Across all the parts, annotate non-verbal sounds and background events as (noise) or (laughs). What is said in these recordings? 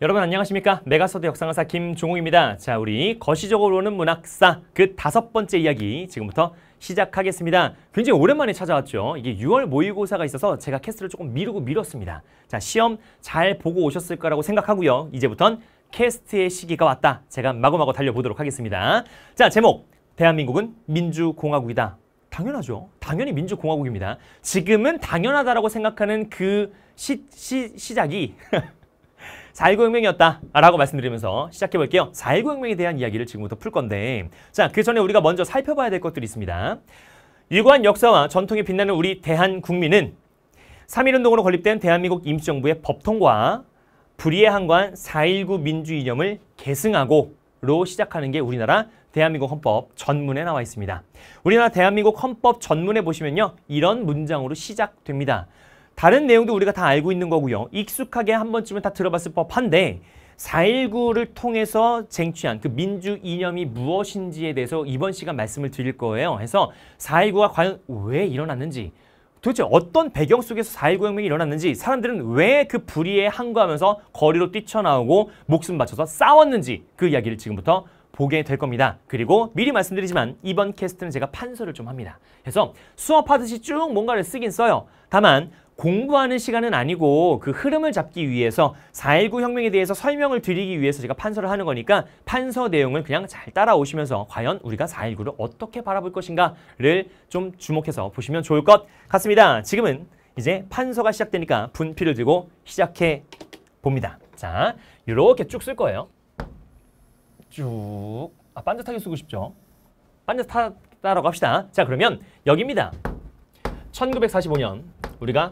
여러분 안녕하십니까 메가서드 역사강사 김종욱입니다 자 우리 거시적으로는 문학사 그 다섯 번째 이야기 지금부터 시작하겠습니다 굉장히 오랜만에 찾아왔죠 이게 6월 모의고사가 있어서 제가 캐스트를 조금 미루고 미뤘습니다 자 시험 잘 보고 오셨을 거라고 생각하고요 이제부턴 캐스트의 시기가 왔다 제가 마구마구 달려보도록 하겠습니다 자 제목 대한민국은 민주공화국이다 당연하죠. 당연히 민주공화국입니다. 지금은 당연하다라고 생각하는 그 시, 시, 시작이 (laughs) 4.19혁명이었다 라고 말씀드리면서 시작해볼게요. 4.19혁명에 대한 이야기를 지금부터 풀 건데 자, 그 전에 우리가 먼저 살펴봐야 될 것들이 있습니다. 유구한 역사와 전통이 빛나는 우리 대한국민은 3.1운동으로 건립된 대한민국 임시정부의 법통과 불의의 한관 4.19 민주이념을 계승하고 로 시작하는 게 우리나라 대한민국 헌법 전문에 나와 있습니다. 우리나라 대한민국 헌법 전문에 보시면요. 이런 문장으로 시작됩니다. 다른 내용도 우리가 다 알고 있는 거고요. 익숙하게 한 번쯤은 다 들어봤을 법한데 4.19를 통해서 쟁취한 그 민주 이념이 무엇인지에 대해서 이번 시간 말씀을 드릴 거예요. 해서 4.19가 과연 왜 일어났는지 도대체 어떤 배경 속에서 4.19 혁명이 일어났는지 사람들은 왜 그 불의에 항거하면서 거리로 뛰쳐나오고 목숨 바쳐서 싸웠는지 그 이야기를 지금부터 보게 될 겁니다. 그리고 미리 말씀드리지만 이번 캐스트는 제가 판서를 좀 합니다. 그래서 수업하듯이 쭉 뭔가를 쓰긴 써요. 다만 공부하는 시간은 아니고 그 흐름을 잡기 위해서 4.19 혁명에 대해서 설명을 드리기 위해서 제가 판서를 하는 거니까 판서 내용을 그냥 잘 따라오시면서 과연 우리가 4.19를 어떻게 바라볼 것인가를 좀 주목해서 보시면 좋을 것 같습니다. 지금은 이제 판서가 시작되니까 분필을 들고 시작해 봅니다. 자, 이렇게 쭉 쓸 거예요. 쭉. 아, 반듯하게 쓰고 싶죠? 반듯하다라고 합시다. 자, 그러면 여기입니다. 1945년 우리가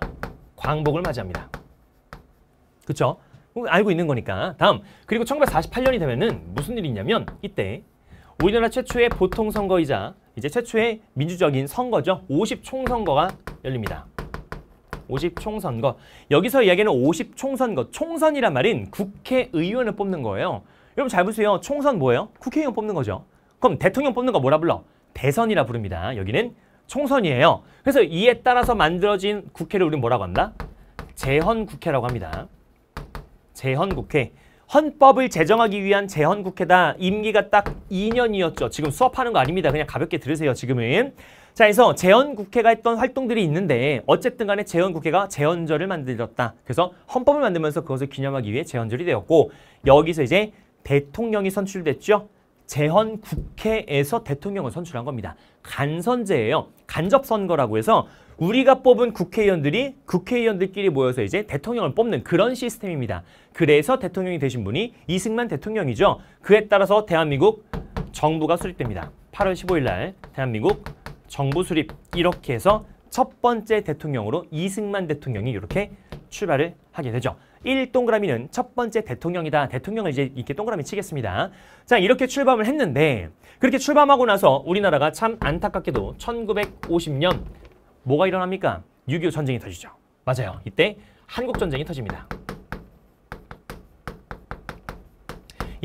광복을 맞이합니다. 그렇죠? 알고 있는 거니까. 다음, 그리고 1948년이 되면은 무슨 일이 있냐면 이때 우리나라 최초의 보통 선거이자 이제 최초의 민주적인 선거죠. 50총선거가 열립니다. 50총선거. 여기서 이야기하는 50총선거. 총선이란 말인 국회의원을 뽑는 거예요. 여러분 잘 보세요. 총선 뭐예요? 국회의원 뽑는 거죠. 그럼 대통령 뽑는 거 뭐라 불러? 대선이라 부릅니다. 여기는 총선이에요. 그래서 이에 따라서 만들어진 국회를 우리는 뭐라고 한다? 재헌국회라고 합니다. 재헌국회. 헌법을 제정하기 위한 재헌국회다. 임기가 딱 2년이었죠. 지금 수업하는 거 아닙니다. 그냥 가볍게 들으세요. 지금은. 자, 그래서 재헌국회가 했던 활동들이 있는데 어쨌든 간에 재헌국회가 재헌절을 만들었다. 그래서 헌법을 만들면서 그것을 기념하기 위해 재헌절이 되었고 여기서 이제 대통령이 선출됐죠. 재헌 국회에서 대통령을 선출한 겁니다. 간선제예요. 간접선거라고 해서 우리가 뽑은 국회의원들이 국회의원들끼리 모여서 이제 대통령을 뽑는 그런 시스템입니다. 그래서 대통령이 되신 분이 이승만 대통령이죠. 그에 따라서 대한민국 정부가 수립됩니다. 8월 15일 날 대한민국 정부 수립 이렇게 해서 첫 번째 대통령으로 이승만 대통령이 이렇게 출발을 하게 되죠. 1 동그라미는 첫 번째 대통령이다. 대통령을 이제 이렇게 동그라미 치겠습니다. 자, 이렇게 출범을 했는데 그렇게 출범하고 나서 우리나라가 참 안타깝게도 1950년 뭐가 일어납니까? 6.25 전쟁이 터지죠. 맞아요. 이때 한국전쟁이 터집니다.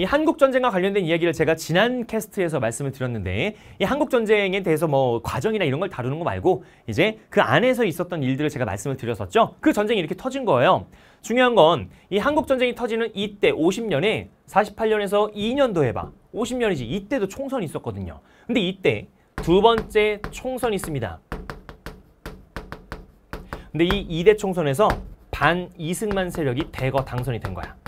이 한국 전쟁과 관련된 이야기를 제가 지난 캐스트에서 말씀을 드렸는데 이 한국 전쟁에 대해서 뭐 과정이나 이런 걸 다루는 거 말고 이제 그 안에서 있었던 일들을 제가 말씀을 드렸었죠. 그 전쟁이 이렇게 터진 거예요. 중요한 건 이 한국 전쟁이 터지는 이때 50년에 48년에서 2년도 해봐. 50년이지 이때도 총선이 있었거든요. 근데 이때 두 번째 총선이 있습니다. 근데 이 2대 총선에서 반 이승만 세력이 대거 당선이 된 거야.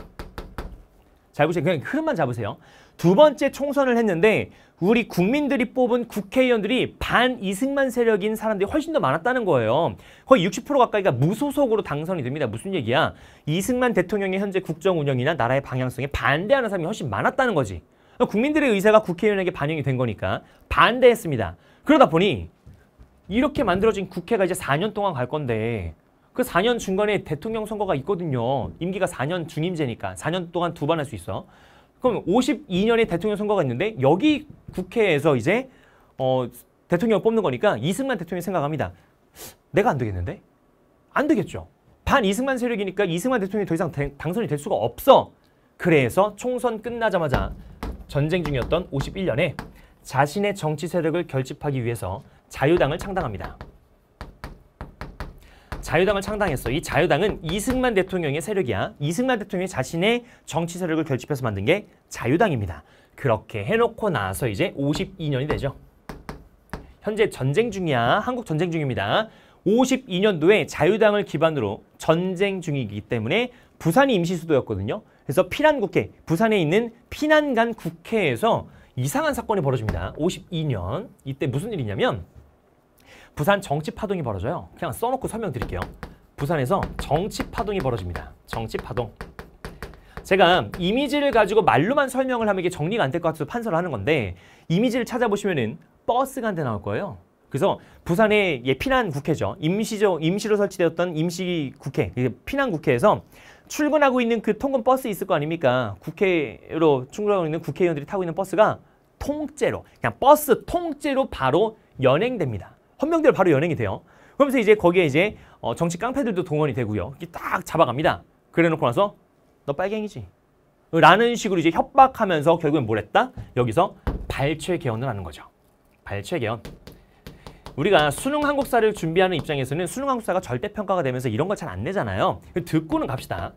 잘 보세요. 그냥 흐름만 잡으세요. 두 번째 총선을 했는데 우리 국민들이 뽑은 국회의원들이 반 이승만 세력인 사람들이 훨씬 더 많았다는 거예요. 거의 60% 가까이가 무소속으로 당선이 됩니다. 무슨 얘기야? 이승만 대통령의 현재 국정 운영이나 나라의 방향성에 반대하는 사람이 훨씬 많았다는 거지. 국민들의 의사가 국회의원에게 반영이 된 거니까 반대했습니다. 그러다 보니 이렇게 만들어진 국회가 이제 4년 동안 갈 건데 그 4년 중간에 대통령 선거가 있거든요. 임기가 4년 중임제니까 4년 동안 두 번 할 수 있어. 그럼 52년에 대통령 선거가 있는데 여기 국회에서 이제 어, 대통령 뽑는 거니까 이승만 대통령이 생각합니다. 내가 안 되겠는데? 안 되겠죠. 반 이승만 세력이니까 이승만 대통령이 더 이상 당선이 될 수가 없어. 그래서 총선 끝나자마자 전쟁 중이었던 51년에 자신의 정치 세력을 결집하기 위해서 자유당을 창당합니다. 자유당을 창당했어. 이 자유당은 이승만 대통령의 세력이야. 이승만 대통령이 자신의 정치 세력을 결집해서 만든 게 자유당입니다. 그렇게 해놓고 나서 이제 52년이 되죠. 현재 전쟁 중이야. 한국 전쟁 중입니다. 52년도에 자유당을 기반으로 전쟁 중이기 때문에 부산이 임시수도였거든요. 그래서 피난국회, 부산에 있는 피난간 국회에서 이상한 사건이 벌어집니다. 52년. 이때 무슨 일이냐면 부산 정치 파동이 벌어져요. 그냥 써놓고 설명드릴게요. 부산에서 정치 파동이 벌어집니다. 정치 파동. 제가 이미지를 가지고 말로만 설명을 하면 이게 정리가 안 될 것 같아서 판서를 하는 건데 이미지를 찾아보시면은 버스가 한대 나올 거예요. 그래서 부산의 예, 피난 국회죠. 임시죠 임시로 설치되었던 임시 국회, 피난 국회에서 출근하고 있는 그 통근 버스 있을 거 아닙니까? 국회로 출근하고 있는 국회의원들이 타고 있는 버스가 통째로 그냥 버스 통째로 바로 연행됩니다. 헌명대로 바로 연행이 돼요. 그러면서 이제 거기에 이제 어, 정치 깡패들도 동원이 되고요. 이렇게 딱 잡아갑니다. 그래놓고 나서 너 빨갱이지. 라는 식으로 이제 협박하면서 결국엔 뭘 했다? 여기서 발췌 개헌을 하는 거죠. 발췌 개헌. 우리가 수능 한국사를 준비하는 입장에서는 수능 한국사가 절대평가가 되면서 이런 걸잘안 내잖아요. 듣고는 갑시다.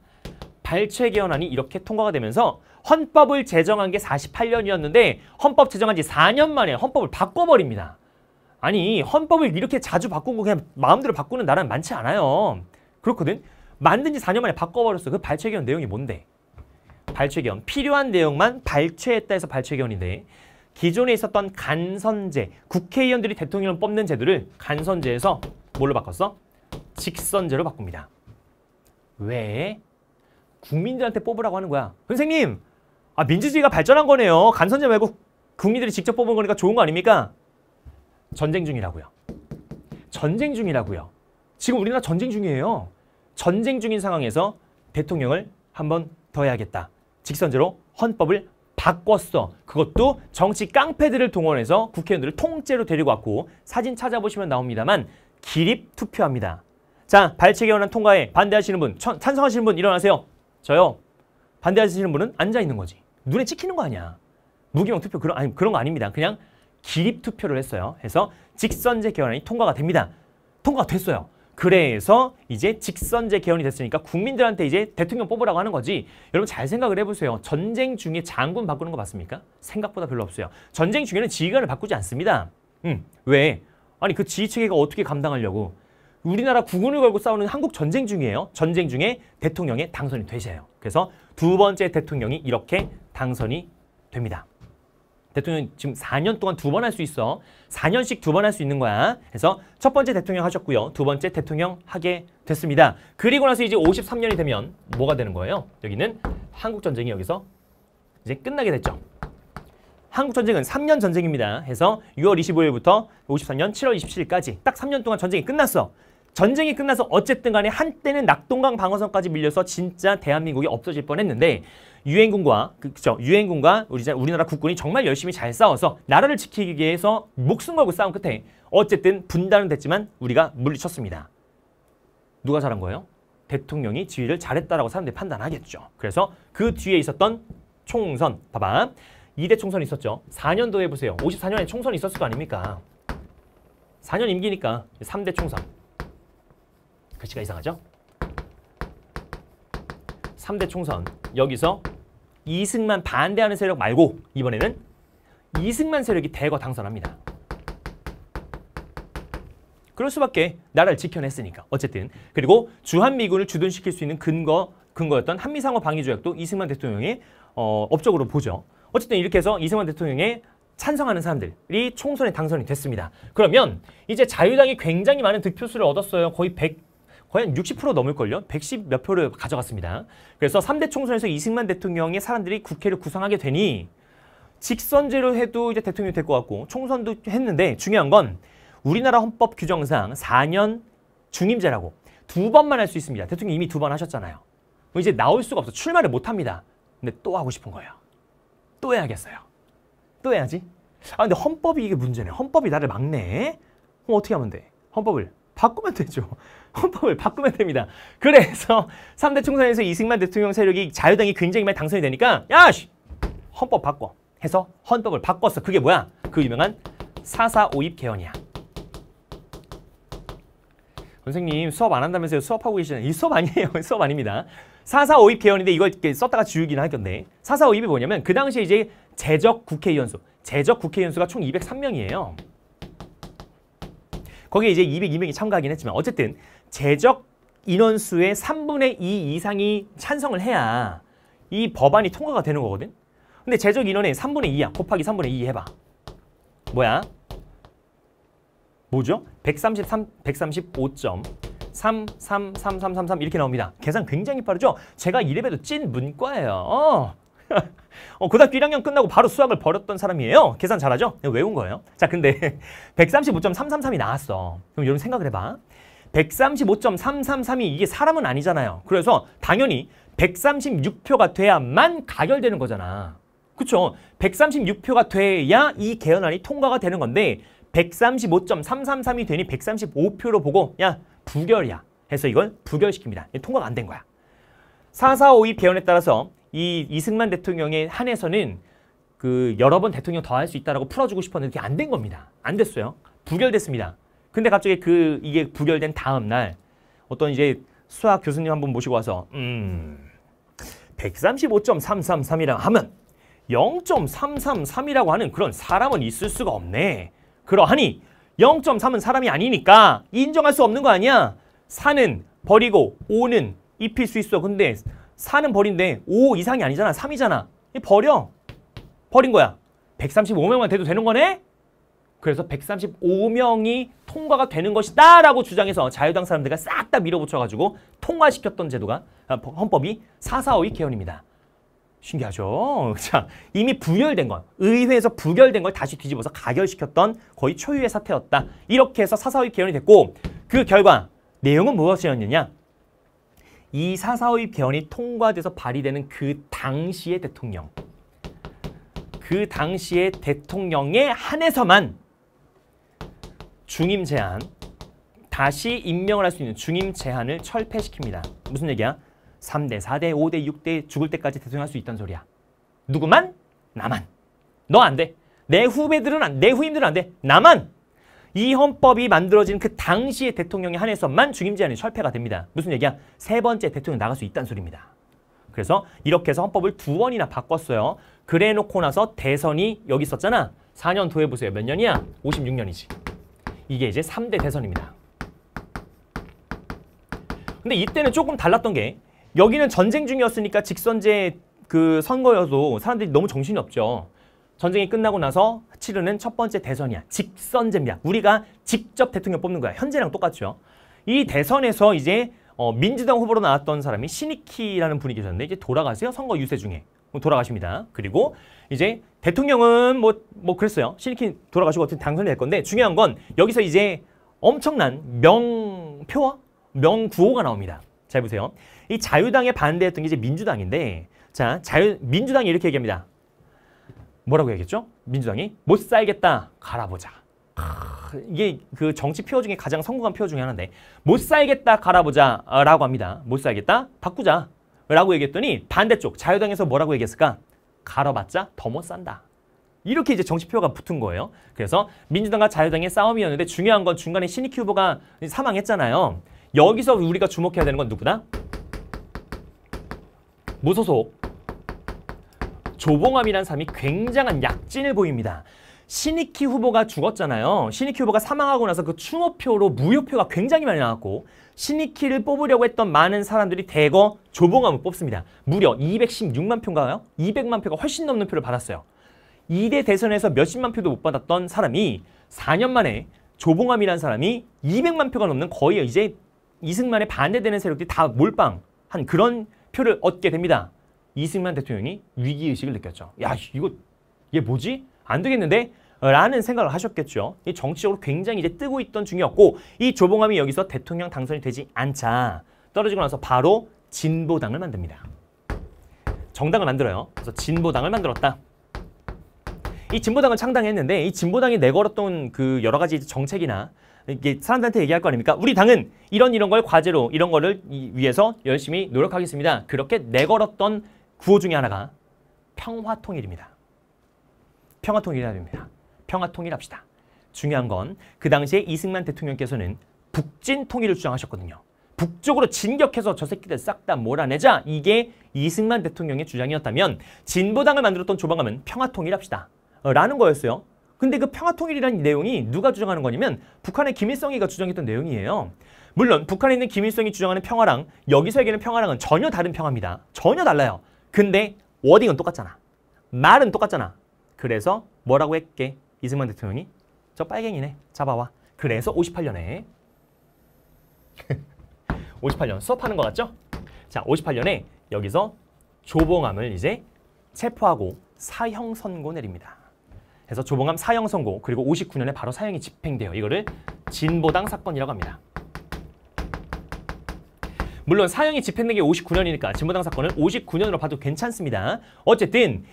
발췌 개헌안이 이렇게 통과가 되면서 헌법을 제정한 게 48년이었는데 헌법 제정한 지 4년 만에 헌법을 바꿔버립니다. 아니 헌법을 이렇게 자주 바꾸거 그냥 마음대로 바꾸는 나라는 많지 않아요. 그렇거든. 만든 지 4년 만에 바꿔버렸어. 그 발췌견 내용이 뭔데? 발췌견. 필요한 내용만 발췌했다 해서 발췌견인데 기존에 있었던 간선제, 국회의원들이 대통령을 뽑는 제도를 간선제에서 뭘로 바꿨어? 직선제로 바꿉니다. 왜? 국민들한테 뽑으라고 하는 거야. 선생님, 아 민주주의가 발전한 거네요. 간선제 말고 국민들이 직접 뽑은 거니까 좋은 거 아닙니까? 전쟁 중이라고요. 전쟁 중이라고요. 지금 우리나라 전쟁 중이에요. 전쟁 중인 상황에서 대통령을 한번 더 해야겠다. 직선제로 헌법을 바꿨어. 그것도 정치 깡패들을 동원해서 국회의원들을 통째로 데리고 왔고 사진 찾아보시면 나옵니다만 기립 투표합니다. 자, 발췌 개헌안 통과에 반대하시는 분, 천, 찬성하시는 분 일어나세요. 저요. 반대하시는 분은 앉아 있는 거지. 눈에 찍히는 거 아니야. 무기명 투표 그런 아니 그런 거 아닙니다. 그냥 기립 투표를 했어요. 해서 직선제 개헌이 통과가 됩니다. 통과가 됐어요. 그래서 이제 직선제 개헌이 됐으니까 국민들한테 이제 대통령 뽑으라고 하는 거지. 여러분 잘 생각을 해보세요. 전쟁 중에 장군 바꾸는 거맞습니까 생각보다 별로 없어요. 전쟁 중에는 지휘관을 바꾸지 않습니다. 음, 왜? 아니 그 지휘체계가 어떻게 감당하려고. 우리나라 국군을 걸고 싸우는 한국 전쟁 중이에요. 전쟁 중에 대통령에 당선이 되셔요 그래서 두 번째 대통령이 이렇게 당선이 됩니다. 대통령 지금 4년 동안 두 번 할 수 있어. 4년씩 두 번 할 수 있는 거야. 그래서 첫 번째 대통령 하셨고요. 두 번째 대통령 하게 됐습니다. 그리고 나서 이제 53년이 되면 뭐가 되는 거예요? 여기는 한국전쟁이 여기서 이제 끝나게 됐죠. 한국전쟁은 3년 전쟁입니다. 해서 6월 25일부터 53년 7월 27일까지 딱 3년 동안 전쟁이 끝났어. 전쟁이 끝나서 어쨌든 간에 한때는 낙동강 방어선까지 밀려서 진짜 대한민국이 없어질 뻔했는데 유엔군과 그죠 유엔군과 우리 우리나라 국군이 정말 열심히 잘 싸워서 나라를 지키기 위해서 목숨 걸고 싸운 끝에 어쨌든 분단은 됐지만 우리가 물리쳤습니다. 누가 잘한 거예요? 대통령이 지휘를 잘했다라고 사람들이 판단하겠죠. 그래서 그 뒤에 있었던 총선 봐봐. 이대 총선 있었죠. 4년도에 보세요. 54년에 총선이 있었을 거 아닙니까? 4년 임기니까 3대 총선. 글씨가 이상하죠? 3대 총선 여기서 이승만 반대하는 세력 말고 이번에는 이승만 세력이 대거 당선합니다. 그럴 수밖에 나라를 지켜냈으니까. 어쨌든 그리고 주한미군을 주둔시킬 수 있는 근거 근거였던 한미상호 방위조약도 이승만 대통령의 어, 업적으로 보죠. 어쨌든 이렇게 해서 이승만 대통령의 찬성하는 사람들이 총선에 당선이 됐습니다. 그러면 이제 자유당이 굉장히 많은 득표수를 얻었어요. 거의 100 거의 한60% 넘을걸요. 110 몇 표를 가져갔습니다. 그래서 3대 총선에서 이승만 대통령의 사람들이 국회를 구성하게 되니 직선제로 해도 이제 대통령이 될 것 같고 총선도 했는데 중요한 건 우리나라 헌법 규정상 4년 중임제라고 두 번만 할 수 있습니다. 대통령 이미 이두번 하셨잖아요. 이제 나올 수가 없어. 출마를 못 합니다. 근데 또 하고 싶은 거예요. 또 해야겠어요. 또 해야지. 아 근데 헌법이 이게 문제네. 헌법이 나를 막네. 그럼 어떻게 하면 돼? 헌법을 바꾸면 되죠. (laughs) 헌법을 바꾸면 됩니다. 그래서 3대 총선에서 이승만 대통령 세력이 자유당이 굉장히 많이 당선이 되니까 야! 씨! 헌법 바꿔. 해서 헌법을 바꿨어. 그게 뭐야? 그 유명한 사사오입 개헌이야. 선생님 수업 안 한다면서요? 수업하고 계시잖아요. 이 수업 아니에요. (laughs) 수업 아닙니다. 사사오입 개헌인데 이걸 이렇게 썼다가 지우긴 하겠네. 사사오입이 뭐냐면 그 당시에 이제 재적 국회의원수, 재적 국회의원수가 총 203명이에요. 거기에 이제 200, 200이 참가하긴 했지만 어쨌든 제적 인원수의 3분의 2 이상이 찬성을 해야 이 법안이 통과가 되는 거거든. 근데 제적 인원의 3분의 2야. 곱하기 3분의 2 해봐. 뭐야? 뭐죠? 133, 135.3333333 이렇게 나옵니다. 계산 굉장히 빠르죠? 제가 이래봬도 찐 문과예요. 어. (laughs) 어, 고등학교 1학년 끝나고 바로 수학을 버렸던 사람이에요. 계산 잘하죠? 네, 외운 거예요. (laughs) 자, 근데 135.333이 나왔어. 그럼 여러분 생각을 해봐. 135.333이 이게 사람은 아니잖아요. 그래서 당연히 136표가 돼야만 가결되는 거잖아. 그쵸? 136표가 돼야 이 개헌안이 통과가 되는 건데 135.333이 되니 135표로 보고 야 부결이야 해서 이걸 부결시킵니다. 통과가 안 된 거야. 4452 개헌에 따라서 이 이승만 대통령의 한해서는 그 여러 번 대통령 더 할 수 있다라고 풀어주고 싶었는데 안된 겁니다. 안 됐어요. 부결됐습니다. 근데 갑자기 그 이게 부결된 다음 날 어떤 이제 수학 교수님 한번 모시고 와서 음1 3 5 3 3 3이라고 하면 0.333이라고 하는 그런 사람은 있을 수가 없네. 그러하니 0.3은 사람이 아니니까 인정할 수 없는 거 아니야? 4는 버리고 5는 입힐 수 있어. 근데 4는 버린데 5 이상이 아니잖아. 3이잖아. 버려. 버린 거야. 135명만 돼도 되는 거네? 그래서 135명이 통과가 되는 것이다 라고 주장해서 자유당 사람들과 싹 다 밀어붙여가지고 통과시켰던 제도가 아, 헌법이 442 개헌입니다. 신기하죠? (laughs) 자, 이미 부결된 건, 의회에서 부결된 걸 다시 뒤집어서 가결시켰던 거의 초유의 사태였다. 이렇게 해서 442 개헌이 됐고 그 결과 내용은 무엇이었느냐? 이 사사오의 변이 통과돼서 발의되는 그 당시의 대통령 그 당시의 대통령에 한해서만 중임 제한 다시 임명을 할 수 있는 중임 제한을 철폐시킵니다. 무슨 얘기야? 3대, 4대, 5대, 6대 죽을 때까지 대통령 할 수 있다는 소리야. 누구만? 나만. 너 안 돼. 내 후배들은 안, 내 후임들은 안 돼. 나만. 이 헌법이 만들어진 그 당시의 대통령에 한해서만 중임 제한이 철폐가 됩니다. 무슨 얘기야? 세 번째 대통령 나갈 수 있다는 소리입니다. 그래서 이렇게 해서 헌법을 두 번이나 바꿨어요. 그래 놓고 나서 대선이 여기 있었잖아. 4년 더해보세요. 몇 년이야? 56년이지. 이게 이제 3대 대선입니다. 근데 이때는 조금 달랐던 게 여기는 전쟁 중이었으니까 직선제 그 선거여도 사람들이 너무 정신이 없죠. 전쟁이 끝나고 나서 치르는 첫 번째 대선이야. 직선제입니다. 우리가 직접 대통령 뽑는 거야. 현재랑 똑같죠. 이 대선에서 이제 어, 민주당 후보로 나왔던 사람이 신익희라는 분이 계셨는데 이제 돌아가세요. 선거 유세 중에. 뭐 돌아가십니다. 그리고 이제 대통령은 뭐, 뭐 그랬어요. 신익희 돌아가시고 어떻게 당선이 될 건데 중요한 건 여기서 이제 엄청난 명표와 명구호가 나옵니다. 잘 보세요. 이 자유당에 반대했던 게 이제 민주당인데 자, 자유, 민주당이 이렇게 얘기합니다. 뭐라고 얘기했죠? 민주당이 못 살겠다 갈아보자. 크, 이게 그 정치 표어 중에 가장 성공한 표어 중에 하나인데 못 살겠다 갈아보자라고 아, 합니다. 못 살겠다 바꾸자 라고 얘기했더니 반대쪽 자유당에서 뭐라고 얘기했을까? 갈아봤자 더 못 산다. 이렇게 이제 정치표가 어 붙은 거예요. 그래서 민주당과 자유당의 싸움이었는데 중요한 건 중간에 신익 후보가 사망했잖아요. 여기서 우리가 주목해야 되는 건 누구다? 무소속 조봉암이란 사람이 굉장한 약진을 보입니다. 시니키 후보가 죽었잖아요. 시니키 후보가 사망하고 나서 그 추모표로 무효표가 굉장히 많이 나왔고 시니키를 뽑으려고 했던 많은 사람들이 대거 조봉암을 뽑습니다. 무려 216만 표인가요? 200만 표가 훨씬 넘는 표를 받았어요. 2대 대선에서 몇십만 표도 못 받았던 사람이 4년 만에 조봉암이라 사람이 200만 표가 넘는 거의 이제 이승만에 반대되는 세력들이 다 몰빵한 그런 표를 얻게 됩니다. 이승만 대통령이 위기의식을 느꼈죠. 야 이거 얘 뭐지? 안 되겠는데? 라는 생각을 하셨겠죠. 정치적으로 굉장히 이제 뜨고 있던 중이었고 이 조봉암이 여기서 대통령 당선이 되지 않자 떨어지고 나서 바로 진보당을 만듭니다. 정당을 만들어요. 그래서 진보당을 만들었다. 이 진보당을 창당했는데 이 진보당이 내걸었던 그 여러 가지 정책이나 이게 사람들한테 얘기할 거 아닙니까? 우리 당은 이런 이런 걸 과제로 이런 거를 위해서 열심히 노력하겠습니다. 그렇게 내걸었던 구호 중에 하나가 평화통일입니다. 평화통일이랍니다 평화통일합시다. 중요한 건 그 당시에 이승만 대통령께서는 북진 통일을 주장하셨거든요. 북쪽으로 진격해서 저 새끼들 싹 다 몰아내자 이게 이승만 대통령의 주장이었다면 진보당을 만들었던 조방암은 평화통일합시다 어, 라는 거였어요. 근데 그 평화통일이라는 내용이 누가 주장하는 거냐면 북한의 김일성이가 주장했던 내용이에요. 물론 북한에 있는 김일성이 주장하는 평화랑 여기서 얘기하는 평화랑은 전혀 다른 평화입니다. 전혀 달라요. 근데 워딩은 똑같잖아. 말은 똑같잖아. 그래서 뭐라고 했게? 이승만 대통령이 저 빨갱이네. 잡아와. 그래서 58년에 58년 (laughs) 수업하는 것 같죠? 자, 58년에 여기서 조봉암을 이제 체포하고 사형 선고 내립니다. 그래서 조봉암 사형 선고 그리고 59년에 바로 사형이 집행돼요. 이거를 진보당 사건이라고 합니다. 물론 사형이 집행된 게 59년이니까 진보당 사건을 59년으로 봐도 괜찮습니다. 어쨌든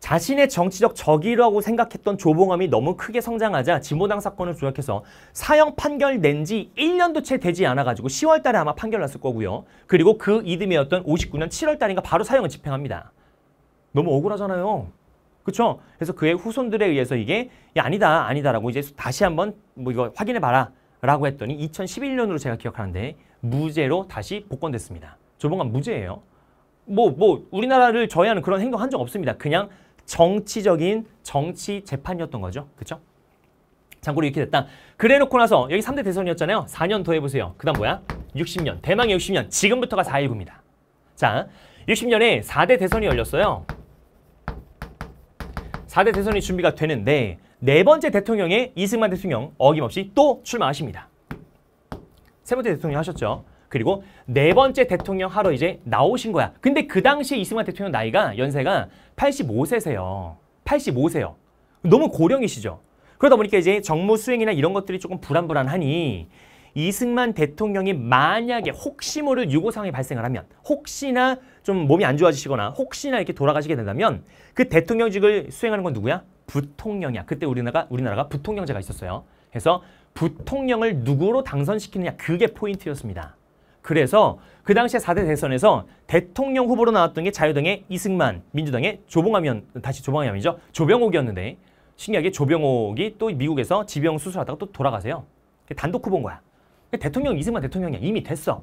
자신의 정치적 적이라고 생각했던 조봉암이 너무 크게 성장하자 진보당 사건을 조약해서 사형 판결 낸 지 1년도 채 되지 않아가지고 10월 달에 아마 판결 났을 거고요. 그리고 그 이듬해였던 59년 7월 달인가 바로 사형을 집행합니다. 너무 억울하잖아요. 그쵸 그래서 그의 후손들에 의해서 이게 야, 아니다 아니다라고 이제 다시 한번 뭐 이거 확인해 봐라 라고 했더니 2011년으로 제가 기억하는데 무죄로 다시 복권됐습니다. 조봉관 무죄예요. 뭐, 뭐, 우리나라를 저해하는 그런 행동 한 적 없습니다. 그냥 정치적인 정치 재판이었던 거죠. 그쵸? 참고로 이렇게 됐다. 그래 놓고 나서 여기 3대 대선이었잖아요. 4년 더 해보세요. 그 다음 뭐야? 60년. 대망의 60년. 지금부터가 4.19입니다. 자, 60년에 4대 대선이 열렸어요. 4대 대선이 준비가 되는데 네 번째 대통령의 이승만 대통령 어김없이 또 출마하십니다. 세 번째 대통령 하셨죠. 그리고 네 번째 대통령 하러 이제 나오신 거야. 근데 그 당시에 이승만 대통령 나이가 연세가 85세세요. 85세요. 너무 고령이시죠. 그러다 보니까 이제 정무 수행이나 이런 것들이 조금 불안불안하니 이승만 대통령이 만약에 혹시 모를 유고 상황이 발생을 하면 혹시나 좀 몸이 안 좋아지시거나 혹시나 이렇게 돌아가시게 된다면 그 대통령직을 수행하는 건 누구야? 부통령이야. 그때 우리나라가 우리나라가 부통령제가 있었어요. 그래서 부통령을 누구로 당선시키느냐 그게 포인트였습니다. 그래서 그 당시에 4대 대선에서 대통령 후보로 나왔던 게 자유당의 이승만, 민주당의 조봉암이었, 다시 조봉암이죠. 조병옥이었는데 신기하게 조병옥이 또 미국에서 지병 수술하다가 또 돌아가세요. 단독 후보인 거야. 대통령 이승만 대통령이야. 이미 됐어.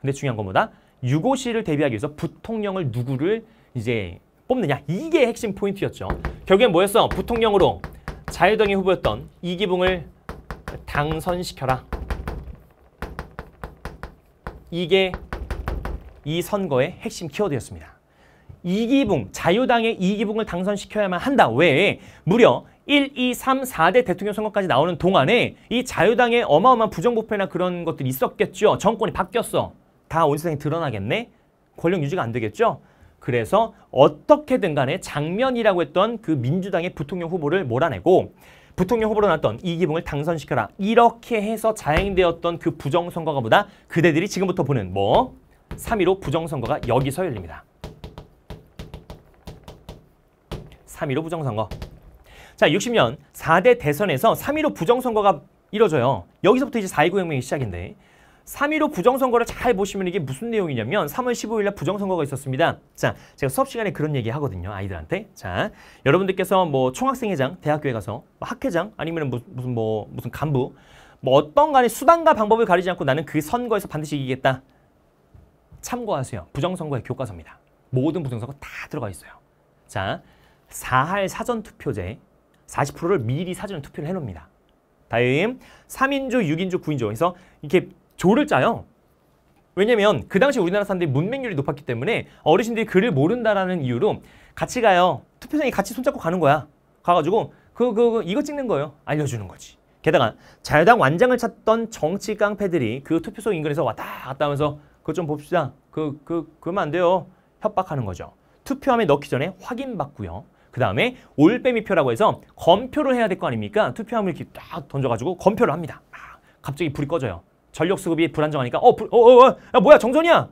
근데 중요한 것보다 유고 시를 대비하기 위해서 부통령을 누구를 이제 뽑느냐. 이게 핵심 포인트였죠. 결국엔 뭐였어? 부통령으로 자유당의 후보였던 이기붕을 당선시켜라. 이게 이 선거의 핵심 키워드였습니다. 이기붕, 자유당의 이기붕을 당선시켜야만 한다. 왜? 무려 1, 2, 3, 4대 대통령 선거까지 나오는 동안에 이 자유당의 어마어마한 부정부패나 그런 것들이 있었겠죠. 정권이 바뀌었어. 다 온 세상에 드러나겠네? 권력 유지가 안 되겠죠? 그래서 어떻게든 간에 장면이라고 했던 그 민주당의 부통령 후보를 몰아내고 부통령 후보로 나왔던 이기봉을 당선시켜라. 이렇게 해서 자행되었던 그 부정선거가 보다 그대들이 지금부터 보는 뭐? 3.15 부정선거가 여기서 열립니다. 3.15 부정선거. 자, 60년 4대 대선에서 3.15 부정선거가 이뤄져요. 여기서부터 이제 4.29 혁명이 시작인데 3.15 부정선거를 잘 보시면 이게 무슨 내용이냐면 3월 15일 날 부정선거가 있었습니다. 자, 제가 수업 시간에 그런 얘기 하거든요. 아이들한테. 자, 여러분들께서 뭐 총학생회장, 대학교에 가서 뭐 학회장 아니면 무슨 뭐 무슨 간부 뭐 어떤 간에 수단과 방법을 가리지 않고 나는 그 선거에서 반드시 이기겠다. 참고하세요. 부정선거의 교과서입니다. 모든 부정선거 다 들어가 있어요. 자, 4할 사전투표제 40%를 미리 사전 투표를 해놓습니다. 다음 3인조, 6인조, 9인조 해서 이렇게 조를 짜요. 왜냐면 그 당시 우리나라 사람들이 문맹률이 높았기 때문에 어르신들이 글을 모른다라는 이유로 같이 가요. 투표장이 같이 손잡고 가는 거야. 가가지고 그, 그, 그 이거 찍는 거예요. 알려주는 거지. 게다가 자유당 완장을 찾던 정치 깡패들이 그 투표소 인근에서 왔다 갔다 하면서 그거 좀 봅시다. 그, 그, 그러면 안 돼요. 협박하는 거죠. 투표함에 넣기 전에 확인받고요. 그 다음에 올빼미표라고 해서 검표를 해야 될 거 아닙니까? 투표함을 이렇게 딱 던져가지고 검표를 합니다. 아, 갑자기 불이 꺼져요. 전력 수급이 불안정하니까 어, 어, 어, 어 야, 뭐야 정전이야.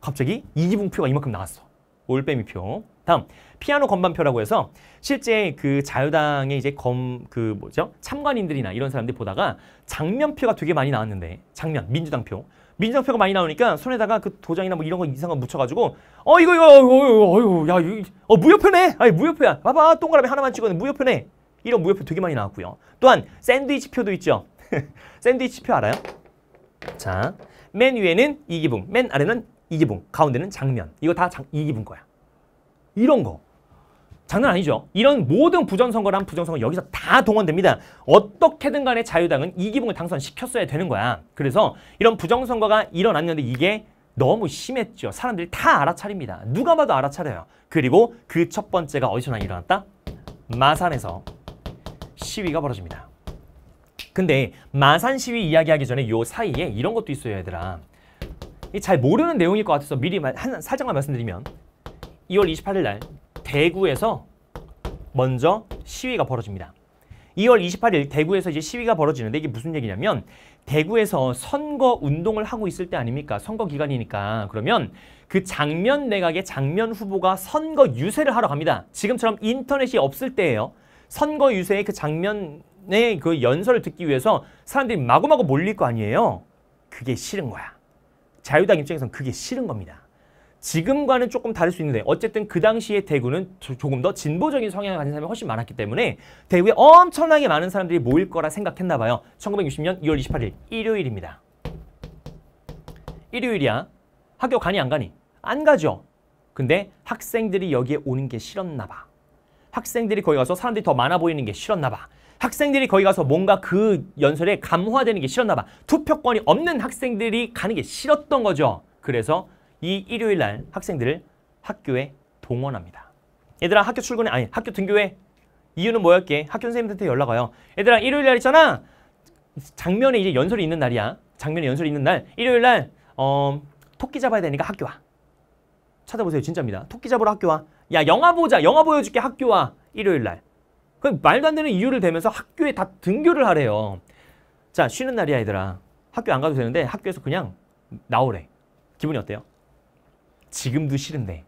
갑자기 이기분표가 이만큼 나왔어. 올빼미표. 다음 피아노 건반표라고 해서 실제 그 자유당의 이제 검 그 뭐죠 참관인들이나 이런 사람들 보다가 장면표가 되게 많이 나왔는데 장면 민주당표 민주당표가 많이 나오니까 손에다가 그 도장이나 뭐 이런 거 이상한 거 묻혀가지고 어 이거 이거 어유 어유 어, 어, 어, 야 이거 어 무효표네 아니 무효표야 봐봐 동그라미 하나만 찍었는데 무효표네 이런 무효표 되게 많이 나왔고요 또한 샌드위치표도 있죠 (laughs) 샌드위치표 알아요? 자, 맨 위에는 이기붕, 맨 아래는 이기붕, 가운데는 장면. 이거 다 장, 이기붕 거야. 이런 거. 장난 아니죠. 이런 모든 부정선거란 부정선거 여기서 다 동원됩니다. 어떻게든 간에 자유당은 이기붕을 당선시켰어야 되는 거야. 그래서 이런 부정선거가 일어났는데 이게 너무 심했죠. 사람들이 다 알아차립니다. 누가 봐도 알아차려요. 그리고 그 첫 번째가 어디서나 일어났다? 마산에서 시위가 벌어집니다. 근데 마산 시위 이야기하기 전에 요 사이에 이런 것도 있어야되들아잘 모르는 내용일 것 같아서 미리 한 살짝만 말씀드리면 2월 28일 날 대구에서 먼저 시위가 벌어집니다. 2월 28일 대구에서 이제 시위가 벌어지는데 이게 무슨 얘기냐면 대구에서 선거 운동을 하고 있을 때 아닙니까? 선거 기간이니까. 그러면 그 장면 내각의 장면 후보가 선거 유세를 하러 갑니다. 지금처럼 인터넷이 없을 때예요. 선거 유세의 그 장면 사람의 그 연설을 듣기 위해서 사람들이 마구마구 몰릴 거 아니에요. 그게 싫은 거야. 자유당 입장에선 그게 싫은 겁니다. 지금과는 조금 다를 수 있는데 어쨌든 그 당시에 대구는 조금 더 진보적인 성향을 가진 사람이 훨씬 많았기 때문에 대구에 엄청나게 많은 사람들이 모일 거라 생각했나 봐요. 1960년 2월 28일 일요일입니다. 일요일이야. 학교 가니 안 가니? 안 가죠. 근데 학생들이 여기에 오는 게 싫었나 봐. 학생들이 거기 가서 사람들이 더 많아 보이는 게 싫었나 봐. 학생들이 거기 가서 뭔가 그 연설에 감화되는 게 싫었나 봐. 투표권이 없는 학생들이 가는 게 싫었던 거죠. 그래서 이 일요일 날 학생들을 학교에 동원합니다. 얘들아 학교 출근에 아니 학교 등교에 이유는 뭐였게? 학교 선생님한테 들 연락 와요. 얘들아 일요일 날 있잖아. 장면에 이제 연설이 있는 날이야. 장면에 연설이 있는 날. 일요일 날 어, 토끼 잡아야 되니까 학교 와. 찾아보세요. 진짜입니다. 토끼 잡으러 학교 와. 야 영화 보자. 영화 보여줄게 학교 와. 일요일 날. 그 말도 안 되는 이유를 대면서 학교에 다 등교를 하래요. 자, 쉬는 날이야, 얘들아. 학교 안 가도 되는데 학교에서 그냥 나오래. 기분이 어때요? 지금도 싫은데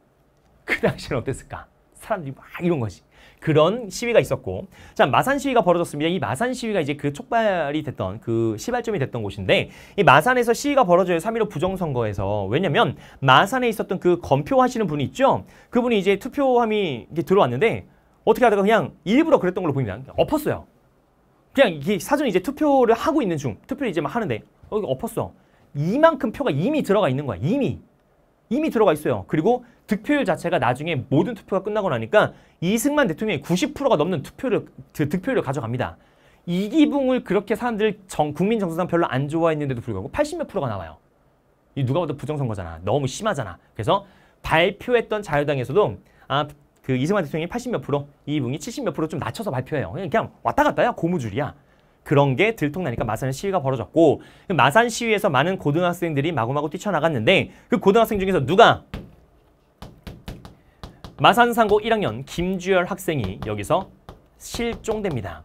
그 당시엔 어땠을까? 사람들이 막 이런 거지. 그런 시위가 있었고 자 마산 시위가 벌어졌습니다. 이 마산 시위가 이제 그 촉발이 됐던 그 시발점이 됐던 곳인데 이 마산에서 시위가 벌어져요. 3.15 부정선거에서 왜냐면 마산에 있었던 그 검표 하시는 분이 있죠. 그분이 이제 투표함이 이제 들어왔는데 어떻게 하다가 그냥 일부러 그랬던 걸로 보입니다. 엎었어요. 그냥 이게 사전 에 이제 투표를 하고 있는 중, 투표를 이제 막 하는데 여기 어, 엎었어. 이만큼 표가 이미 들어가 있는 거야. 이미. 이미 들어가 있어요. 그리고 득표율 자체가 나중에 모든 투표가 끝나고 나니까 이승만 대통령이 90%가 넘는 투표를 득표율을 가져갑니다. 이기붕을 그렇게 사람들 정, 국민 정서상 별로 안 좋아했는데도 불구하고 80 몇 프로가 나와요. 이 누가 봐도 부정선거잖아. 너무 심하잖아. 그래서 발표했던 자유당에서도 아그 이승만 대통령이 80몇 프로, 이분이 70몇 프로 좀 낮춰서 발표해요. 그냥 왔다 갔다야 고무줄이야. 그런 게 들통나니까 마산 시위가 벌어졌고 그 마산 시위에서 많은 고등학생들이 마구마구 뛰쳐나갔는데 그 고등학생 중에서 누가 마산 상고 1학년 김주열 학생이 여기서 실종됩니다.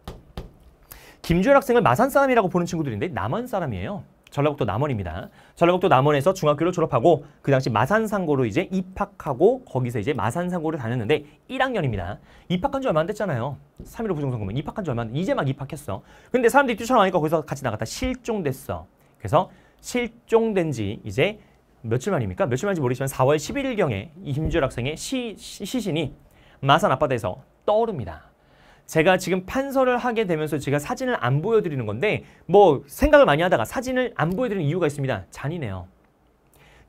김주열 학생을 마산 사람이라고 보는 친구들인데 남한 사람이에요. 전라북도 남원입니다. 전라북도 남원에서 중학교를 졸업하고 그 당시 마산상고로 이제 입학하고 거기서 이제 마산상고를 다녔는데 1학년입니다. 입학한 지 얼마 안 됐잖아요. 3.15 부정선거면 입학한 지 얼마 안 됐, 이제 막 입학했어. 근데 사람들이 뛰쳐나가니까 거기서 같이 나갔다 실종됐어. 그래서 실종된 지 이제 며칠 만입니까? 며칠 만인지 모르지만 4월 11일경에 이 김주열 학생의 시, 시, 시신이 마산 앞바다에서 떠오릅니다. 제가 지금 판서를 하게 되면서 제가 사진을 안 보여드리는 건데 뭐 생각을 많이 하다가 사진을 안 보여드리는 이유가 있습니다. 잔이네요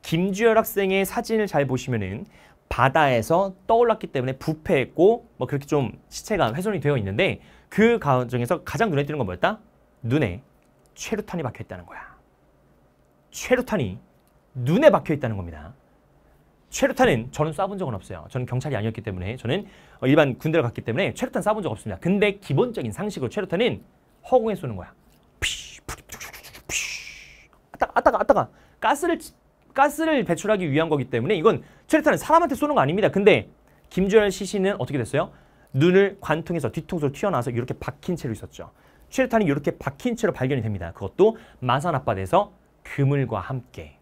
김주열 학생의 사진을 잘 보시면은 바다에서 떠올랐기 때문에 부패했고 뭐 그렇게 좀 시체가 훼손이 되어 있는데 그 과정에서 가장 눈에 띄는 건 뭐였다? 눈에 최루탄이 박혀 있다는 거야. 최루탄이 눈에 박혀 있다는 겁니다. 최루탄은 저는 쏴본 적은 없어요. 저는 경찰이 아니었기 때문에 저는 어, 일반 군대를 갔기 때문에 최루탄 쏴본 적 없습니다. 근데 기본적인 상식으로 최루탄은 허공에 쏘는 거야. 피쉬, 피쉬, 아따가 아따가 아따가 가스를 가스를 배출하기 위한 거기 때문에 이건 최루탄은 사람한테 쏘는 거 아닙니다. 근데 김주열 시신은 어떻게 됐어요? 눈을 관통해서 뒤통수로 튀어나와서 이렇게 박힌 채로 있었죠. 최루탄이 이렇게 박힌 채로 발견이 됩니다. 그것도 마산 앞바다에서 그물과 함께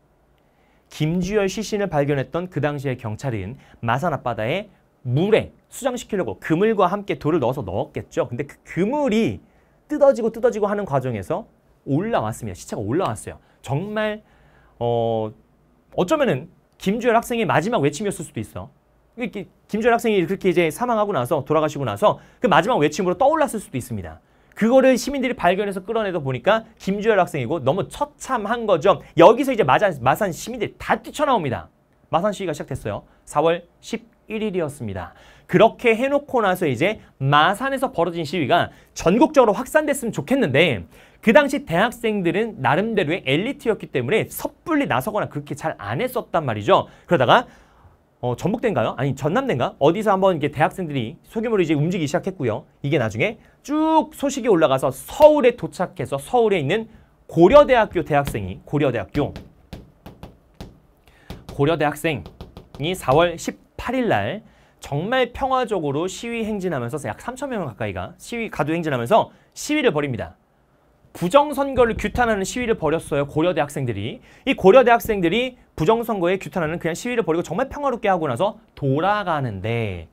김주열 시신을 발견했던 그 당시의 경찰인 마산 앞바다에 물에 수장시키려고 그물과 함께 돌을 넣어서 넣었겠죠. 근데 그 그물이 뜯어지고 뜯어지고 하는 과정에서 올라왔습니다. 시체가 올라왔어요. 정말 어 어쩌면은 김주열 학생의 마지막 외침이었을 수도 있어. 김주열 학생이 그렇게 이제 사망하고 나서 돌아가시고 나서 그 마지막 외침으로 떠올랐을 수도 있습니다. 그거를 시민들이 발견해서 끌어내다 보니까 김주열 학생이고 너무 처참한 거죠. 여기서 이제 마산, 마산 시민들이 다 뛰쳐나옵니다. 마산 시위가 시작됐어요. 4월 11일이었습니다. 그렇게 해놓고 나서 이제 마산에서 벌어진 시위가 전국적으로 확산됐으면 좋겠는데 그 당시 대학생들은 나름대로의 엘리트였기 때문에 섣불리 나서거나 그렇게 잘 안 했었단 말이죠. 그러다가 어, 전북대인가요? 아니 전남대인가? 어디서 한번 이게 렇 대학생들이 소규모로 이제 움직이기 시작했고요. 이게 나중에 쭉 소식이 올라가서 서울에 도착해서 서울에 있는 고려대학교 대학생이 고려대학교 고려대학생이 4월 18일 날 정말 평화적으로 시위 행진하면서 약 3천 명 가까이가 시위 가도 행진하면서 시위를 벌입니다. 부정선거를 규탄하는 시위를 벌였어요. 고려대 학생들이. 이 고려대 학생들이 부정선거에 규탄하는 그냥 시위를 벌이고 정말 평화롭게 하고 나서 돌아가는데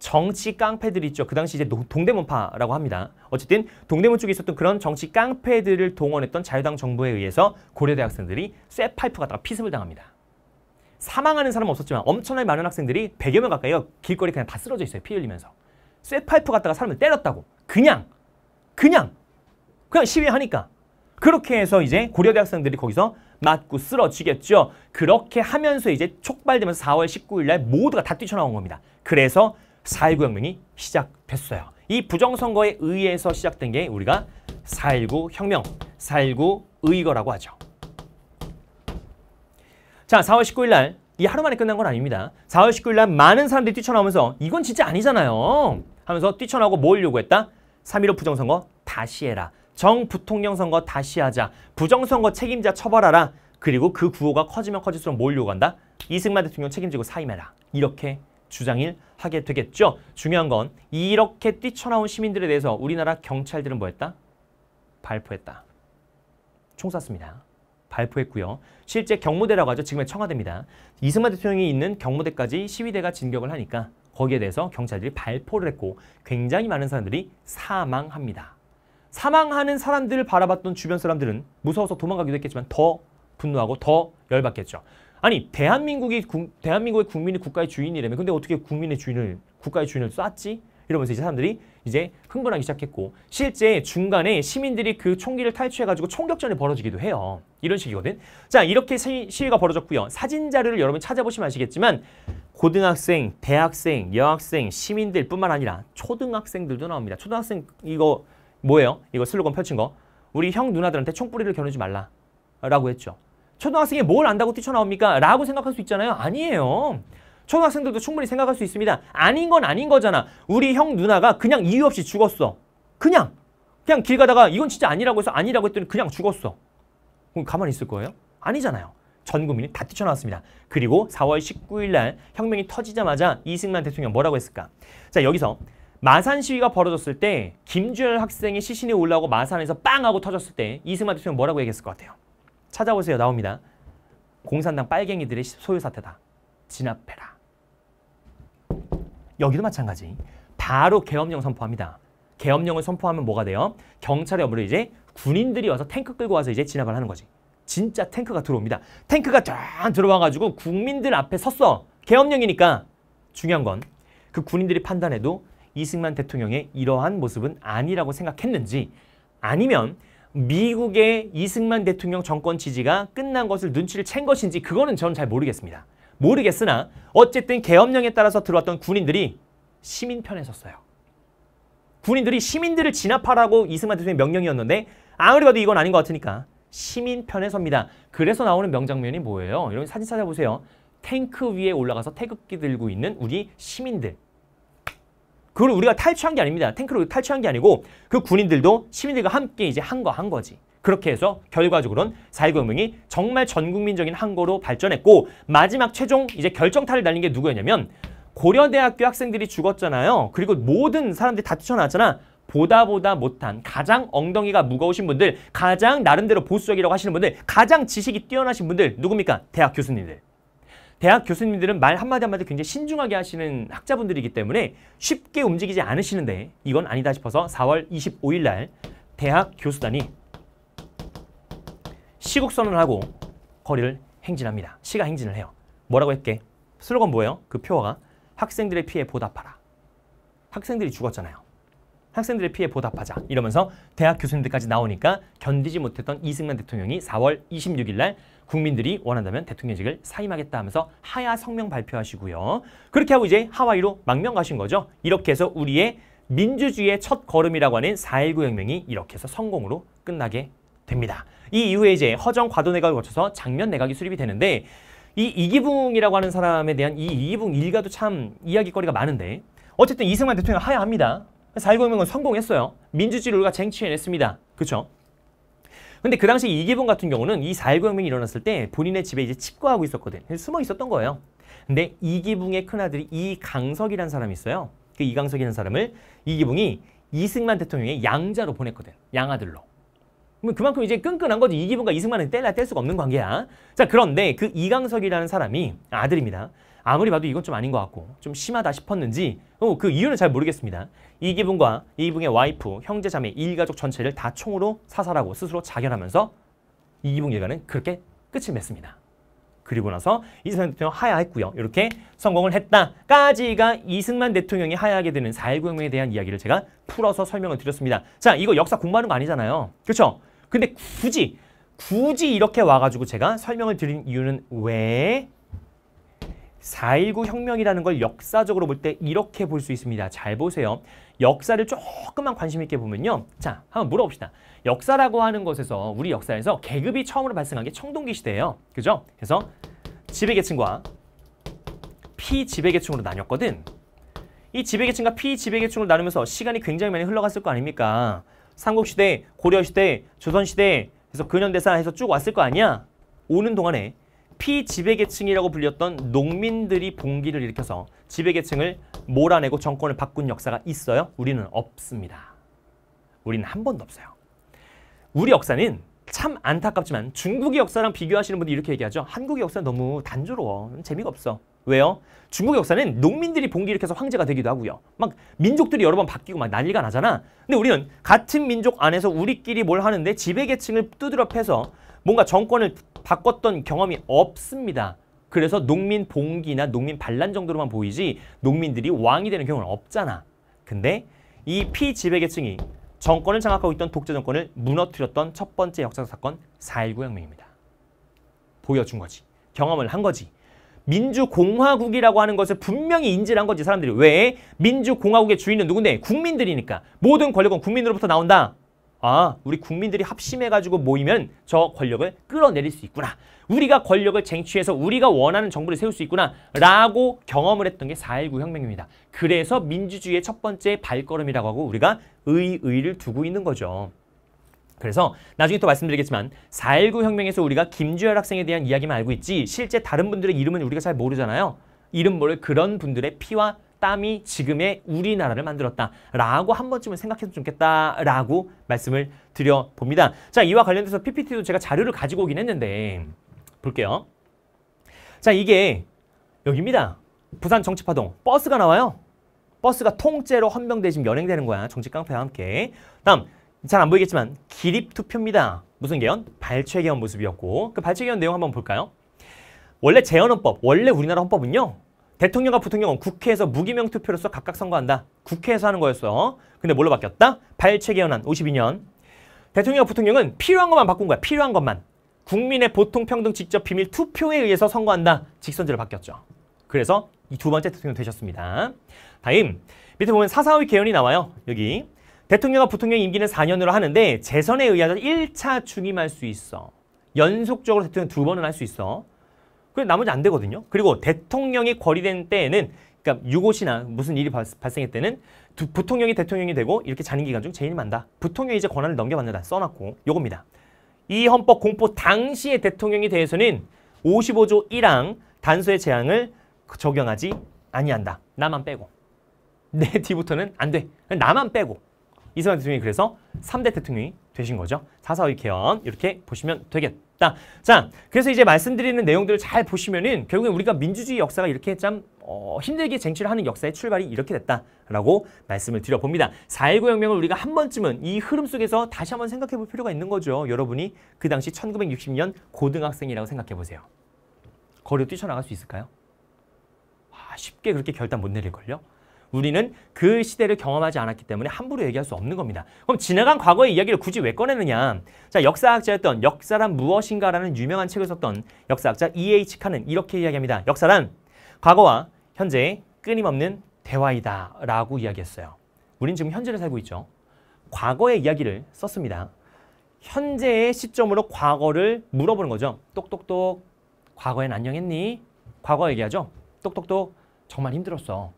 정치 깡패들 있죠. 그 당시 이제 동대문파라고 합니다. 어쨌든 동대문 쪽에 있었던 그런 정치 깡패들을 동원했던 자유당 정부에 의해서 고려대 학생들이 쇠파이프 갖다가 피습을 당합니다. 사망하는 사람은 없었지만 엄청나게 많은 학생들이 100여 명가까이 길거리 그냥 다 쓰러져 있어요. 피 흘리면서. 쇠파이프 갖다가 사람을 때렸다고. 그냥! 그냥! 그냥 시위하니까. 그렇게 해서 이제 고려대 학생들이 거기서 맞고 쓰러지겠죠. 그렇게 하면서 이제 촉발되면서 4월 19일 날 모두가 다 뛰쳐나온 겁니다. 그래서 4.19 혁명이 시작됐어요. 이 부정선거에 의해서 시작된 게 우리가 4.19 혁명, 4.19 의거라고 하죠. 자, 4월 19일 날, 이 하루 만에 끝난 건 아닙니다. 4월 19일 날 많은 사람들이 뛰쳐나오면서 이건 진짜 아니잖아요. 하면서 뛰쳐나오고 뭘 요구했다? 3.15 부정선거 다시 해라. 정부통령 선거 다시 하자. 부정선거 책임자 처벌하라. 그리고 그 구호가 커지면 커질수록 뭘 요구한다? 이승만 대통령 책임지고 사임해라. 이렇게 주장을 하게 되겠죠. 중요한 건 이렇게 뛰쳐나온 시민들에 대해서 우리나라 경찰들은 뭐 했다? 발포했다. 총 쐈습니다. 발포했고요. 실제 경무대라고 하죠. 지금의 청와대입니다. 이승만 대통령이 있는 경무대까지 시위대가 진격을 하니까 거기에 대해서 경찰들이 발포를 했고 굉장히 많은 사람들이 사망합니다. 사망하는 사람들을 바라봤던 주변 사람들은 무서워서 도망가기도 했겠지만 더 분노하고 더 열받겠죠. 아니 대한민국이 국, 대한민국의 국민이 국가의 주인이라면 근데 어떻게 국민의 주인을 국가의 주인을 쐈지? 이러면서 이제 사람들이 이제 흥분하기 시작했고 실제 중간에 시민들이 그 총기를 탈취해가지고 총격전이 벌어지기도 해요. 이런 식이거든. 자 이렇게 시, 위가 벌어졌고요. 사진 자료를 여러분 찾아보시면 아시겠지만 고등학생, 대학생, 여학생, 시민들 뿐만 아니라 초등학생들도 나옵니다. 초등학생 이거 뭐예요? 이거 슬로건 펼친 거. 우리 형 누나들한테 총뿌리를 겨누지 말라. 라고 했죠. 초등학생이 뭘 안다고 뛰쳐나옵니까? 라고 생각할 수 있잖아요. 아니에요. 초등학생들도 충분히 생각할 수 있습니다. 아닌 건 아닌 거잖아. 우리 형 누나가 그냥 이유 없이 죽었어. 그냥. 그냥 길 가다가 이건 진짜 아니라고 해서 아니라고 했더니 그냥 죽었어. 그럼 가만히 있을 거예요? 아니잖아요. 전 국민이 다 뛰쳐나왔습니다. 그리고 4월 19일 날 혁명이 터지자마자 이승만 대통령 뭐라고 했을까? 자, 여기서 마산 시위가 벌어졌을 때김준열 학생이 시신이 올라오고 마산에서 빵 하고 터졌을 때 이승만 대통령 뭐라고 얘기했을 것 같아요? 찾아보세요. 나옵니다. 공산당 빨갱이들의 소유사태다. 진압해라. 여기도 마찬가지. 바로 계엄령 선포합니다. 계엄령을 선포하면 뭐가 돼요? 경찰의 업무를 이제 군인들이 와서 탱크 끌고 와서 이제 진압을 하는 거지. 진짜 탱크가 들어옵니다. 탱크가 쫙 들어와가지고 국민들 앞에 섰어. 계엄령이니까 중요한 건 그 군인들이 판단해도 이승만 대통령의 이러한 모습은 아니라고 생각했는지 아니면 미국의 이승만 대통령 정권 지지가 끝난 것을 눈치를 챈 것인지 그거는 저는 잘 모르겠습니다. 모르겠으나 어쨌든 계엄령에 따라서 들어왔던 군인들이 시민 편에 섰어요. 군인들이 시민들을 진압하라고 이승만 대통령 의 명령이었는데 아무리 봐도 이건 아닌 것 같으니까 시민 편에 섭니다. 그래서 나오는 명장면이 뭐예요? 이런 사진 찾아보세요. 탱크 위에 올라가서 태극기 들고 있는 우리 시민들 그걸 우리가 탈취한 게 아닙니다. 탱크를 탈취한 게 아니고 그 군인들도 시민들과 함께 이제 한 거 한 거지. 그렇게 해서 결과적으로는 4.19혁명이 정말 전국민적인 항거로 발전했고 마지막 최종 이제 결정타를 날린 게 누구였냐면 고려대학교 학생들이 죽었잖아요. 그리고 모든 사람들이 다 뛰쳐나왔잖아. 보다 보다 못한 가장 엉덩이가 무거우신 분들 가장 나름대로 보수적이라고 하시는 분들 가장 지식이 뛰어나신 분들 누굽니까? 대학 교수님들. 대학 교수님들은 말 한마디 한마디 굉장히 신중하게 하시는 학자분들이기 때문에 쉽게 움직이지 않으시는데 이건 아니다 싶어서 4월 25일 날 대학 교수단이 시국 선언을 하고 거리를 행진합니다. 시가 행진을 해요. 뭐라고 했게? 슬로건 뭐예요? 그 표어가 학생들의 피해 보답하라. 학생들이 죽었잖아요. 학생들의 피해 보답하자 이러면서 대학 교수님들까지 나오니까 견디지 못했던 이승만 대통령이 4월 26일 날 국민들이 원한다면 대통령직을 사임하겠다 하면서 하야 성명 발표하시고요. 그렇게 하고 이제 하와이로 망명 가신 거죠. 이렇게 해서 우리의 민주주의의 첫 걸음이라고 하는 4.19 혁명이 이렇게 해서 성공으로 끝나게 됩니다. 이 이후에 이제 허정 과도 내각을 거쳐서 장면 내각이 수립이 되는데 이 이기붕이라고 하는 사람에 대한 이 이기붕 일가도 참 이야기거리가 많은데 어쨌든 이승만 대통령 하야합니다. 4.19 혁명은 성공했어요. 민주주의 를 우리가 쟁취해냈습니다. 그렇죠? 근데 그 당시 이기범 같은 경우는 이 4.19혁명이 일어났을 때 본인의 집에 이제 칩거하고 있었거든. 숨어 있었던 거예요. 근데 이기붕의 큰아들이 이강석이라는 사람이 있어요. 그 이강석이라는 사람을 이기붕이 이승만 대통령의 양자로 보냈거든. 양아들로. 뭐 그만큼 이제 끈끈한 거지. 이기붕과 이승만은 뗄라 뗄 수가 없는 관계야. 자, 그런데 그 이강석이라는 사람이 아들입니다. 아무리 봐도 이건 좀 아닌 것 같고 좀 심하다 싶었는지 어, 그 이유는 잘 모르겠습니다. 이기분과 이기분의 와이프, 형제, 자매, 일가족 전체를 다 총으로 사살하고 스스로 자결하면서 이기분 일가는 그렇게 끝을 맺습니다. 그리고 나서 이승만 대통령 하야했고요. 이렇게 성공을 했다까지가 이승만 대통령이 하야하게 되는 4.19혁명에 대한 이야기를 제가 풀어서 설명을 드렸습니다. 자, 이거 역사 공부하는 거 아니잖아요. 그렇죠? 근데 굳이 굳이 이렇게 와가지고 제가 설명을 드린 이유는 왜4.19 혁명이라는 걸 역사적으로 볼 때 이렇게 볼 수 있습니다. 잘 보세요. 역사를 조금만 관심 있게 보면요. 자, 한번 물어봅시다. 역사라고 하는 것에서 우리 역사에서 계급이 처음으로 발생한 게 청동기 시대예요. 그죠? 그래서 지배계층과 피지배계층으로 나뉘었거든. 이 지배계층과 피지배계층으로 나누면서 시간이 굉장히 많이 흘러갔을 거 아닙니까? 삼국시대, 고려시대, 조선시대, 그래서 근현대사 해서 쭉 왔을 거 아니야? 오는 동안에 피지배계층이라고 불렸던 농민들이 봉기를 일으켜서 지배계층을 몰아내고 정권을 바꾼 역사가 있어요? 우리는 없습니다. 우리는 한 번도 없어요. 우리 역사는 참 안타깝지만 중국의 역사랑 비교하시는 분이 이렇게 얘기하죠. 한국의 역사는 너무 단조로워. 재미가 없어. 왜요? 중국 의 역사는 농민들이 봉기 일으켜서 황제가 되기도 하고요. 막 민족들이 여러 번 바뀌고 막 난리가 나잖아. 근데 우리는 같은 민족 안에서 우리끼리 뭘 하는데 지배계층을 두드려 패서 뭔가 정권을 바꿨던 경험이 없습니다. 그래서 농민 봉기나 농민 반란 정도로만 보이지 농민들이 왕이 되는 경우는 없잖아. 근데 이 피지배계층이 정권을 장악하고 있던 독재 정권을 무너뜨렸던 첫 번째 역사 사건 4.19 혁명입니다. 보여준 거지. 경험을 한 거지. 민주공화국이라고 하는 것을 분명히 인지를 한 거지 사람들이. 왜? 민주공화국의 주인은 누군데? 국민들이니까. 모든 권력은 국민으로부터 나온다. 아, 우리 국민들이 합심해가지고 모이면 저 권력을 끌어내릴 수 있구나. 우리가 권력을 쟁취해서 우리가 원하는 정부를 세울 수 있구나. 라고 경험을 했던 게 4.19 혁명입니다. 그래서 민주주의의 첫 번째 발걸음이라고 하고 우리가 의의를 두고 있는 거죠. 그래서 나중에 또 말씀드리겠지만 4.19 혁명에서 우리가 김주열 학생에 대한 이야기만 알고 있지 실제 다른 분들의 이름은 우리가 잘 모르잖아요. 이름 모를 그런 분들의 피와 땀이 지금의 우리나라를 만들었다라고 한 번쯤은 생각해도 좋겠다라고 말씀을 드려봅니다. 자, 이와 관련돼서 PPT도 제가 자료를 가지고 오긴 했는데 볼게요. 자, 이게 여기입니다. 부산 정치파동 버스가 나와요. 버스가 통째로 헌병대 지금 연행되는 거야. 정치 깡패와 함께. 다음 잘 안 보이겠지만 기립 투표입니다. 무슨 개헌? 발췌 개헌 모습이었고 그 발췌 개헌 내용 한번 볼까요? 원래 재헌헌법, 원래 우리나라 헌법은요. 대통령과 부통령은 국회에서 무기명 투표로서 각각 선거한다. 국회에서 하는 거였어. 근데 뭘로 바뀌었다? 발췌 개헌안 52년. 대통령과 부통령은 필요한 것만 바꾼 거야. 필요한 것만. 국민의 보통 평등 직접 비밀 투표에 의해서 선거한다. 직선제로 바뀌었죠. 그래서 이 두 번째 대통령 되셨습니다. 다음 밑에 보면 사사오이 개헌이 나와요. 여기 대통령과 부통령 임기는 4년으로 하는데 재선에 의하여 1차 중임할 수 있어. 연속적으로 대통령 두 번은 할 수 있어. 그 나머지 안 되거든요. 그리고 대통령이 거리된 때에는 그러니까 유고시나 무슨 일이 발, 생했 때는 두, 부통령이 대통령이 되고 이렇게 자는 기간 중 제일 많다. 부통령이 이제 권한을 넘겨받는다 써놨고 요겁니다. 이 헌법 공포 당시의 대통령에 대해서는 55조 1항 단수의 제앙을 적용하지 아니한다. 나만 빼고. 내 (laughs) 뒤부터는 안 돼. 나만 빼고. 이승만 대통령이 그래서 3대 대통령이 되신 거죠. 4.4의 개헌 이렇게 보시면 되겠다. 있다. 자, 그래서 이제 말씀드리는 내용들을 잘 보시면은 결국엔 우리가 민주주의 역사가 이렇게 참 어, 힘들게 쟁취를 하는 역사의 출발이 이렇게 됐다라고 말씀을 드려봅니다. 4.19 혁명을 우리가 한 번쯤은 이 흐름 속에서 다시 한번 생각해 볼 필요가 있는 거죠. 여러분이 그 당시 1960년 고등학생이라고 생각해 보세요. 거리로 뛰쳐나갈 수 있을까요? 와, 쉽게 그렇게 결단 못 내릴걸요? 우리는 그 시대를 경험하지 않았기 때문에 함부로 얘기할 수 없는 겁니다. 그럼 지나간 과거의 이야기를 굳이 왜 꺼내느냐. 자, 역사학자였던 역사란 무엇인가라는 유명한 책을 썼던 역사학자 E.H. 칸은 이렇게 이야기합니다. 역사란 과거와 현재의 끊임없는 대화이다 라고 이야기했어요. 우린 지금 현재를 살고 있죠. 과거의 이야기를 썼습니다. 현재의 시점으로 과거를 물어보는 거죠. 똑똑똑 과거엔 안녕했니? 과거 얘기하죠. 똑똑똑 정말 힘들었어.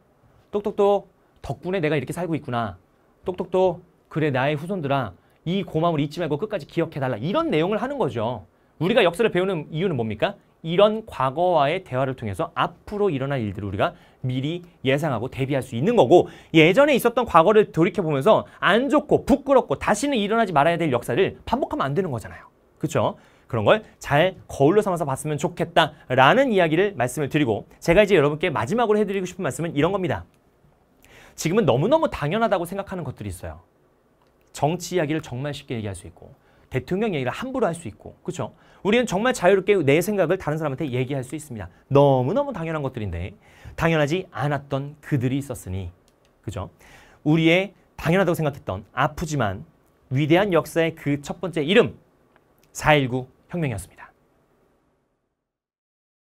똑똑똑 덕분에 내가 이렇게 살고 있구나. 똑똑똑 그래 나의 후손들아 이 고마움을 잊지 말고 끝까지 기억해달라. 이런 내용을 하는 거죠. 우리가 역사를 배우는 이유는 뭡니까? 이런 과거와의 대화를 통해서 앞으로 일어날 일들을 우리가 미리 예상하고 대비할 수 있는 거고 예전에 있었던 과거를 돌이켜보면서 안 좋고 부끄럽고 다시는 일어나지 말아야 될 역사를 반복하면 안 되는 거잖아요. 그렇죠? 그런 걸 잘 거울로 삼아서 봤으면 좋겠다라는 이야기를 말씀을 드리고 제가 이제 여러분께 마지막으로 해드리고 싶은 말씀은 이런 겁니다. 지금은 너무너무 당연하다고 생각하는 것들이 있어요. 정치 이야기를 정말 쉽게 얘기할 수 있고 대통령 얘기를 함부로 할 수 있고 그렇죠? 우리는 정말 자유롭게 내 생각을 다른 사람한테 얘기할 수 있습니다. 너무너무 당연한 것들인데 당연하지 않았던 그들이 있었으니 그죠? 우리의 당연하다고 생각했던 아프지만 위대한 역사의 그 첫 번째 이름 4.19 혁명이었습니다.